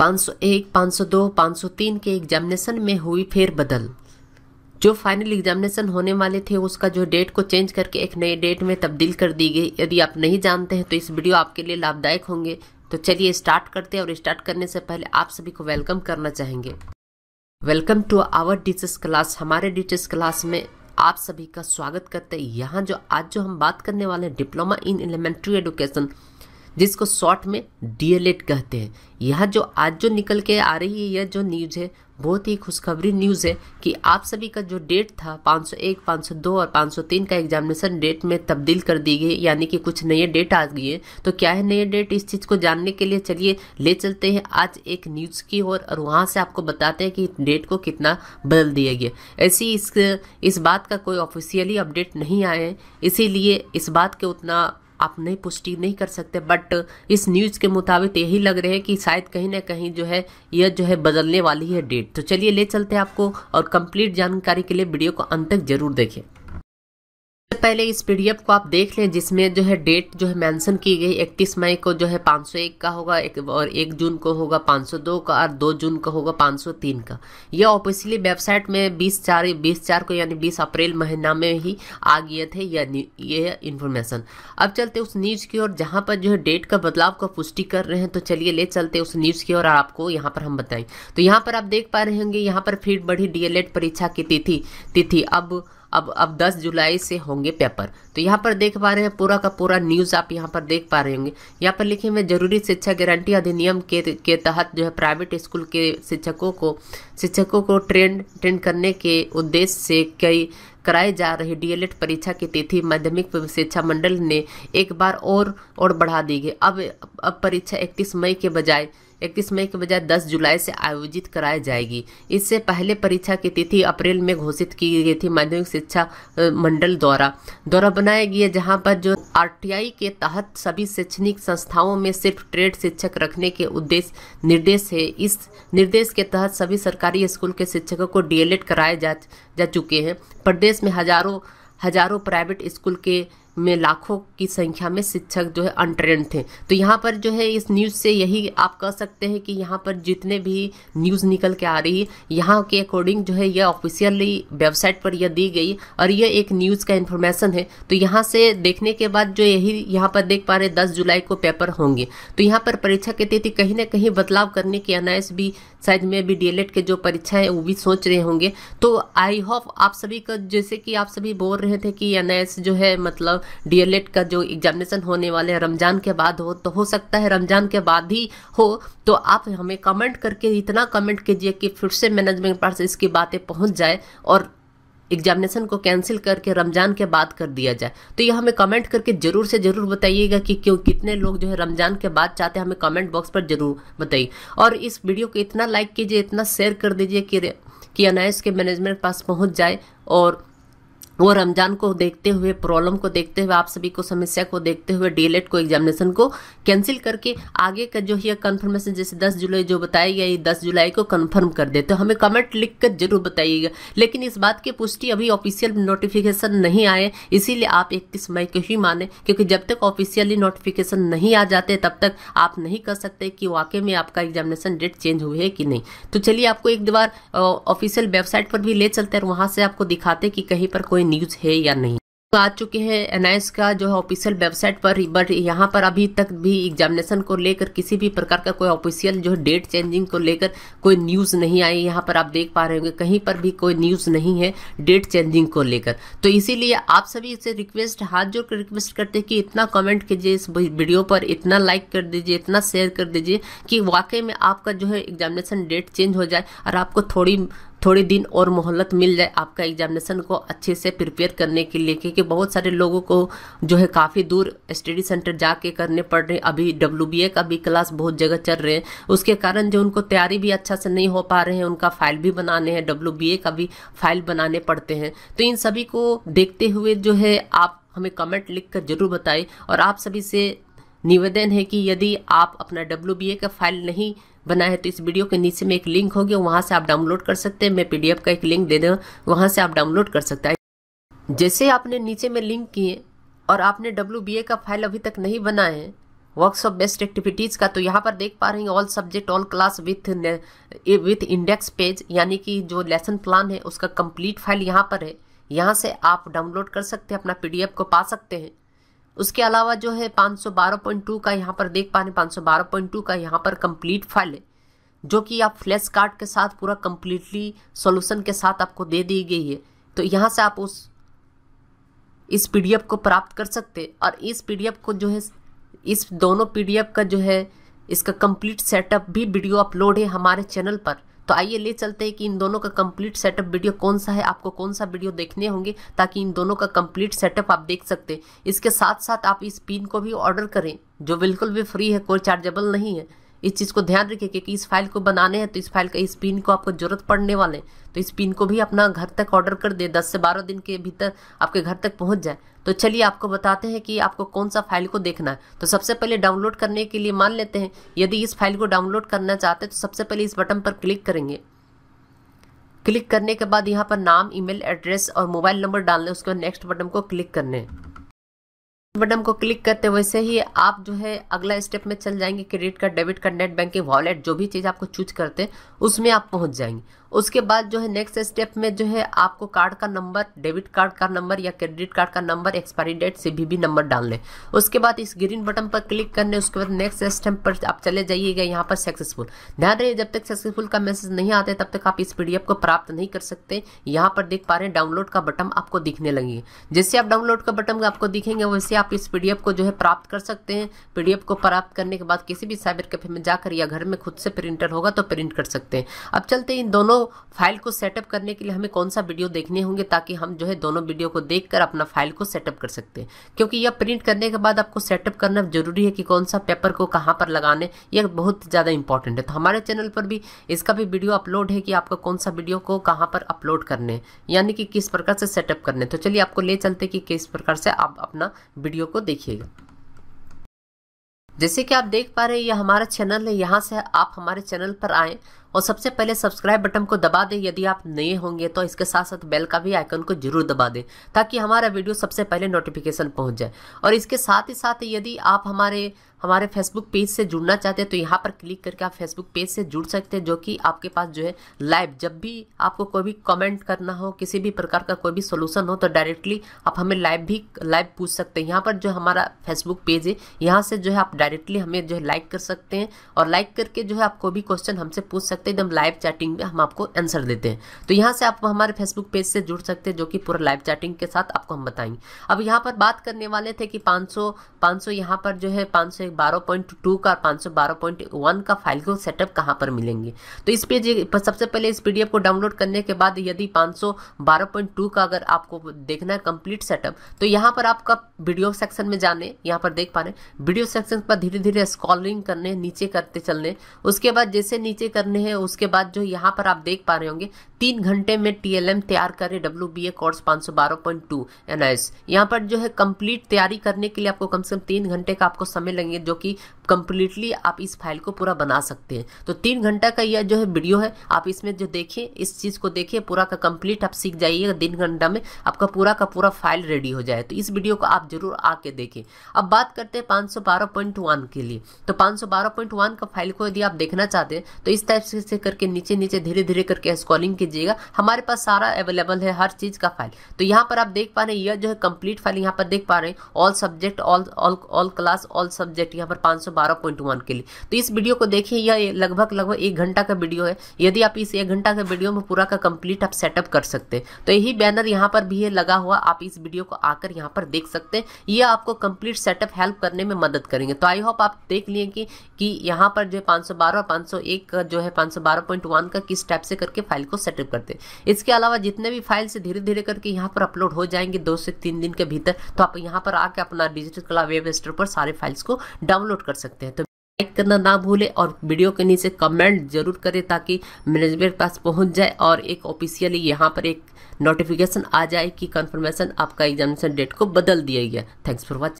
501, 502, 503 के एग्जामिनेशन में हुई फेरबदल जो फाइनल एग्जामिनेशन होने वाले थे उसका जो डेट को चेंज करके एक नए डेट में तब्दील कर दी गई यदि आप नहीं जानते हैं तो इस वीडियो आपके लिए लाभदायक होंगे तो चलिए स्टार्ट करते हैं और स्टार्ट करने से पहले आप सभी को वेलकम करना चाहेंगे welcome to our teachers class हमारे डीचर्स क्लास में आप सभी का स्वागत करते हैं यहाँ जो आज जो हम बात करने वाले हैं डिप्लोमा इन एलिमेंट्री एडुकेशन जिसको शॉर्ट में डीएलएड कहते हैं यह जो आज जो निकल के आ रही है यह जो न्यूज़ है बहुत ही खुशखबरी न्यूज़ है कि आप सभी का जो डेट था 501, 502 और 503 का एग्जामिनेशन डेट में तब्दील कर दी गई यानी कि कुछ नए डेट आ गए तो क्या है नए डेट इस चीज़ को जानने के लिए चलिए ले चलते हैं आज एक न्यूज़ की ओर और, वहाँ से आपको बताते हैं कि डेट को कितना बदल दिया गया ऐसी इस इस बात का कोई ऑफिशियली अपडेट नहीं आए हैं इसीलिए इस बात के उतना आप नहीं पुष्टि नहीं कर सकते बट इस न्यूज़ के मुताबिक यही लग रहे हैं कि शायद कहीं ना कहीं जो है यह जो है बदलने वाली है डेट तो चलिए ले चलते हैं आपको और कंप्लीट जानकारी के लिए वीडियो को अंत तक जरूर देखें पहले इस पीडीएफ को आप देख लें जिसमें जो है डेट जो है मेंशन की गई इकतीस मई को जो है 501 का होगा एक और एक जून को होगा 502 का और दो जून का होगा 503 का यह ऑफिशियली वेबसाइट में बीस चार बीस चार को यानी 20 अप्रैल महीना में ही आ गए थे यह ये इन्फॉर्मेशन अब चलते उस न्यूज़ की ओर जहाँ पर जो है डेट का बदलाव का पुष्टि कर रहे हैं तो चलिए ले चलते उस न्यूज़ की ओर आपको यहाँ पर हम बताएं तो यहाँ पर आप देख पा रहे होंगे यहाँ पर फिर बढ़ी डीएलएड परीक्षा की तिथि तिथि अब अब अब 10 जुलाई से होंगे पेपर तो यहाँ पर देख पा रहे हैं पूरा का पूरा न्यूज़ आप यहाँ पर देख पा रहे होंगे यहाँ पर लिखे हुए जरूरी शिक्षा गारंटी अधिनियम के के तहत जो है प्राइवेट स्कूल के शिक्षकों को शिक्षकों को ट्रेंड ट्रेंड करने के उद्देश्य से कई कराई जा रही डीएलएड परीक्षा की तिथि माध्यमिक शिक्षा मंडल ने एक बार और और बढ़ा दी गई अब अब परीक्षा इकतीस मई के बजाय इक्कीस मई के बजाय 10 जुलाई से आयोजित कराई जाएगी इससे पहले परीक्षा की तिथि अप्रैल में घोषित की गई थी माध्यमिक शिक्षा मंडल द्वारा द्वारा बनाया गया जहां पर जो आरटीआई के तहत सभी शैक्षणिक संस्थाओं में सिर्फ ट्रेड शिक्षक रखने के उद्देश्य निर्देश है इस निर्देश के तहत सभी सरकारी स्कूल के शिक्षकों को डीएलएड कराए जा, जा चुके हैं प्रदेश में हजारों हजारों प्राइवेट स्कूल के में लाखों की संख्या में शिक्षक जो है अनट्रेंड थे तो यहाँ पर जो है इस न्यूज़ से यही आप कह सकते हैं कि यहाँ पर जितने भी न्यूज़ निकल के आ रही है यहाँ के अकॉर्डिंग जो है यह ऑफिशियली वेबसाइट पर यह दी गई और यह एक न्यूज़ का इन्फॉर्मेशन है तो यहाँ से देखने के बाद जो यही यहाँ पर देख पा रहे दस जुलाई को पेपर होंगे तो यहाँ पर परीक्षा के तिथि कहीं ना कहीं बदलाव करने की अनायस भी शायद में भी डी e के जो परीक्षा है वो भी सोच रहे होंगे तो आई होप आप सभी का जैसे कि आप सभी बोल रहे थे कि एन जो है मतलब डीएलएड का जो एग्जामिनेशन होने वाले हैं रमज़ान के बाद हो तो हो सकता है रमज़ान के बाद ही हो तो आप हमें कमेंट करके इतना कमेंट कीजिए कि फिर से मैनेजमेंट पास इसकी बातें पहुंच जाए और एग्जामिनेशन को कैंसिल करके रमज़ान के बाद कर दिया जाए तो ये हमें कमेंट करके ज़रूर से ज़रूर बताइएगा कि क्यों कितने लोग जो है रमज़ान के बाद चाहते हैं हमें कमेंट बॉक्स पर ज़रूर बताइए और इस वीडियो को इतना लाइक कीजिए इतना शेयर कर दीजिए कि कि अनायस के मैनेजमेंट पास पहुंच जाए और वो रमजान को देखते हुए प्रॉब्लम को देखते हुए आप सभी को समस्या को देखते हुए डीएलएड को एग्जामिनेशन को कैंसिल करके आगे का जो है कन्फर्मेशन जैसे 10 जुलाई जो बताया गया ये 10 जुलाई को कन्फर्म कर देते तो हमें कमेंट लिख कर जरूर बताइएगा लेकिन इस बात की पुष्टि अभी ऑफिशियल नोटिफिकेशन नहीं आए इसीलिए आप इकतीस मई को ही माने क्योंकि जब तक ऑफिशियली नोटिफिकेशन नहीं आ जाते तब तक आप नहीं कर सकते कि वाकई में आपका एग्जामिनेशन डेट चेंज हुए है कि नहीं तो चलिए आपको एक बार ऑफिशियल वेबसाइट पर भी ले चलते हैं वहां से आपको दिखाते कि कहीं पर कोई न्यूज़ है या नहीं तो आ चुके हैं एनआईएस का जो है ऑफिशियल वेबसाइट पर बट यहाँ पर अभी तक भी एग्जामिनेशन को लेकर किसी भी प्रकार का कोई ऑफिशियल जो है डेट चेंजिंग को लेकर कोई न्यूज़ नहीं आई यहाँ पर आप देख पा रहे होंगे कहीं पर भी कोई न्यूज़ नहीं है डेट चेंजिंग को लेकर तो इसीलिए आप सभी से रिक्वेस्ट हाथ जोड़ कर रिक्वेस्ट करते हैं कि इतना कॉमेंट कीजिए इस वीडियो पर इतना लाइक कर दीजिए इतना शेयर कर दीजिए कि वाकई में आपका जो है एग्जामिनेशन डेट चेंज हो जाए और आपको थोड़ी थोड़े दिन और मोहलत मिल जाए आपका एग्जामिनेशन को अच्छे से प्रिपेयर करने के लिए क्योंकि बहुत सारे लोगों को जो है काफ़ी दूर स्टडी सेंटर जाके करने पड़ रहे हैं अभी डब्ल्यू का भी क्लास बहुत जगह चल रहे हैं उसके कारण जो उनको तैयारी भी अच्छा से नहीं हो पा रहे हैं उनका फाइल भी बनाने हैं डब्ल्यू का भी फाइल बनाने पड़ते हैं तो इन सभी को देखते हुए जो है आप हमें कमेंट लिख कर जरूर बताएं और आप सभी से निवेदन है कि यदि आप अपना डब्ल्यू का फाइल नहीं बना है तो इस वीडियो के नीचे में एक लिंक होगी वहाँ से आप डाउनलोड कर सकते हैं मैं पीडीएफ का एक लिंक दे दूँ वहाँ से आप डाउनलोड कर सकते हैं जैसे आपने नीचे में लिंक किए और आपने डब्ल्यू का फाइल अभी तक नहीं बना है वर्कशॉप बेस्ट एक्टिविटीज़ का तो यहाँ पर देख पा रहे हैं all subject all class with with index page यानी कि जो लेसन प्लान है उसका कंप्लीट फाइल यहाँ पर है यहाँ से आप डाउनलोड कर सकते हैं अपना पीडीएफ को पा सकते हैं उसके अलावा जो है 512.2 का यहाँ पर देख पा रहे हैं का यहाँ पर कंप्लीट फाइल है जो कि आप फ्लैश कार्ड के साथ पूरा कम्प्लीटली सॉल्यूशन के साथ आपको दे दी गई है तो यहाँ से आप उस इस पीडीएफ को प्राप्त कर सकते और इस पीडीएफ को जो है इस दोनों पीडीएफ का जो है इसका कंप्लीट सेटअप भी वीडियो अपलोड है हमारे चैनल पर तो आइए ले चलते हैं कि इन दोनों का कंप्लीट सेटअप वीडियो कौन सा है आपको कौन सा वीडियो देखने होंगे ताकि इन दोनों का कंप्लीट सेटअप आप देख सकते हैं इसके साथ साथ आप इस पिन को भी ऑर्डर करें जो बिल्कुल भी फ्री है कोई चार्जेबल नहीं है इस चीज़ को ध्यान रखिए क्योंकि इस फाइल को बनाने हैं तो इस फाइल का इस पिन को आपको ज़रूरत पड़ने वाले हैं तो इस पिन को भी अपना घर तक ऑर्डर कर दे दस से बारह दिन के भीतर आपके घर तक पहुँच जाए तो चलिए आपको बताते हैं कि आपको कौन सा फाइल को देखना है तो सबसे पहले डाउनलोड करने के लिए मान लेते हैं यदि इस फाइल को डाउनलोड करना चाहते हैं तो सबसे पहले इस बटन पर क्लिक करेंगे क्लिक करने के बाद यहाँ पर नाम ई एड्रेस और मोबाइल नंबर डालने उसके बाद नेक्स्ट बटन को क्लिक करने हैं बटन को क्लिक करते वैसे ही आप जो है अगला स्टेप में चल जाएंगे credit card debit card net banking wallet जो भी चीज़ आपको चूज करते हैं उसमें आप पहुंच जाएंगे उसके बाद जो है नेक्स्ट स्टेप में जो है आपको कार्ड का नंबर डेबिट कार्ड का नंबर या क्रेडिट कार्ड का नंबर एक्सपायरी डेट से भी नंबर डाल लें उसके बाद इस ग्रीन बटन पर क्लिक करने उसके बाद नेक्स्ट स्टेप पर आप चले जाइएगा यहाँ पर सक्सेसफुल ध्यान रहिए जब तक सक्सेसफुल का मैसेज नहीं आता तब तक आप इस पी को प्राप्त नहीं कर सकते यहाँ पर देख पा रहे हैं डाउनलोड का बटन आपको दिखने लगे जैसे आप डाउनलोड का बटन आपको दिखेंगे वैसे आप इस पी को जो है प्राप्त कर सकते हैं पी को प्राप्त करने के बाद किसी भी साइबर कैफे में जाकर या घर में खुद से प्रिंटर होगा तो प्रिंट कर सकते हैं अब चलते इन दोनों फाइल को सेटअप करने के लिए हमें कौन सा वीडियो देखने होंगे ताकि हम जो है दोनों वीडियो को देखकर अपना फाइल को सेटअप कर सकते हैं क्योंकि यह प्रिंट करने के बाद आपको सेटअप करना जरूरी है कि कौन सा पेपर को कहाँ पर लगाने यह बहुत ज़्यादा इंपॉर्टेंट है तो हमारे चैनल पर भी इसका भी वीडियो अपलोड है कि आपको कौन सा वीडियो को कहाँ पर अपलोड करने यानी कि किस प्रकार से सेटअप करने तो चलिए आपको ले चलते कि किस प्रकार से आप अपना वीडियो को देखिएगा जैसे कि आप देख पा रहे हैं ये हमारा चैनल है यहाँ से आप हमारे चैनल पर आएँ और सबसे पहले सब्सक्राइब बटन को दबा दें यदि आप नए होंगे तो इसके साथ साथ बेल का भी आइकन को जरूर दबा दें ताकि हमारा वीडियो सबसे पहले नोटिफिकेशन पहुंच जाए और इसके साथ ही साथ यदि आप हमारे हमारे फेसबुक पेज से जुड़ना चाहते हैं तो यहाँ पर क्लिक करके आप फेसबुक पेज से जुड़ सकते हैं जो कि आपके पास जो है लाइव जब भी आपको कोई भी कमेंट करना हो किसी भी प्रकार का कोई भी सोल्यूशन हो तो डायरेक्टली आप हमें लाइव भी लाइव पूछ सकते हैं यहाँ पर जो हमारा फेसबुक पेज है यहाँ से जो है आप डायरेक्टली हमें जो है लाइक कर सकते हैं और लाइक करके जो है आप कोई भी क्वेश्चन हमसे पूछ सकते सकते हैं एकदम लाइव चैटिंग में हम आपको आंसर देते हैं तो यहाँ से आप हमारे फेसबुक पेज से जुड़ सकते हैं जो कि पूरा लाइव चैटिंग के साथ आपको हम बताएंगे अब यहाँ पर बात करने वाले थे कि 500 500 यहाँ पर जो है पाँच सौ बारह पॉइंट टू का पाँच सौ बारह पॉइंट वन का फाइल को सेटअप कहाँ पर मिलेंगे तो इस पेज सबसे पहले इस पी को डाउनलोड करने के बाद यदि 512.2 का अगर आपको देखना है कंप्लीट सेटअप तो यहाँ पर आपका वीडियो सेक्शन में जाने यहाँ पर देख पा रहे वीडियो सेक्शन पर धीरे धीरे स्कॉलिंग करने नीचे करते चलने उसके बाद जैसे नीचे करने है उसके बाद जो यहाँ पर आप देख पा रहे होंगे तीन घंटे में टीएलएम तैयार करें डब्ल्यू बी ए कोर्स पाँच सौ बारह पॉइंट टू एन एस यहाँ पर जो है कंप्लीट तैयारी करने के लिए आपको कम से कम तीन घंटे का आपको समय लगेंगे जो कि कंप्लीटली आप इस फाइल को पूरा बना सकते हैं तो तीन घंटा का यह जो है वीडियो है आप इसमें जो देखिए इस चीज़ को देखिए पूरा का कंप्लीट आप सीख जाइएगा तीन घंटा में आपका पूरा का पूरा फाइल रेडी हो जाए तो इस वीडियो को आप जरूर आके देखें अब बात करते हैं पाँच के लिए तो पाँच का फाइल को यदि आप देखना चाहते हैं तो इस टाइप से से करके नीचे नीचे धीरे धीरे करके स्क्रॉलिंग कीजिएगा हमारे पास सारा अवेलेबल है हर चीज़ का फाइल तो यहाँ पर आप देख पा रहे हैं यह जो है कंप्लीट फाइल यहाँ पर देख पा रहे हैं all subject all all all class all subject यहाँ पर पाँच के लिए तो इस वीडियो को देखिए यह लगभग लगभग एक घंटा का वीडियो है यदि आप इस एक घंटा का वीडियो में पूरा का कंप्लीट आप सेटअप कर सकते हैं तो यही बैनर यहाँ पर भी है लगा हुआ आप इस वीडियो को आकर यहाँ पर देख सकते हैं यह आपको कंप्लीट सेटअप हेल्प करने में मदद करेंगे तो आई होप आप देख लिए कि, कि यहाँ पर जो है पाँच और पाँच का जो है पाँच से 512.1 का किस टाइप से करके फाइल को सेटअप करते हैं इसके अलावा जितने भी फाइल से धीरे धीरे करके यहाँ पर अपलोड हो जाएंगे दो से तीन दिन के भीतर तो आप यहाँ पर आके अपना डिजिटल कला वेब स्टोर पर सारे फाइल्स को डाउनलोड कर सकते हैं तो लाइक करना ना भूले और वीडियो के नीचे कमेंट जरूर करें ताकि मैनेजमेंट पास पहुंच जाए और एक ऑफिशियली यहाँ पर एक नोटिफिकेशन आ जाए कि कंफर्मेशन आपका एग्जामिनेशन डेट को बदल दिया गया थैंक्स फॉर वॉचिंग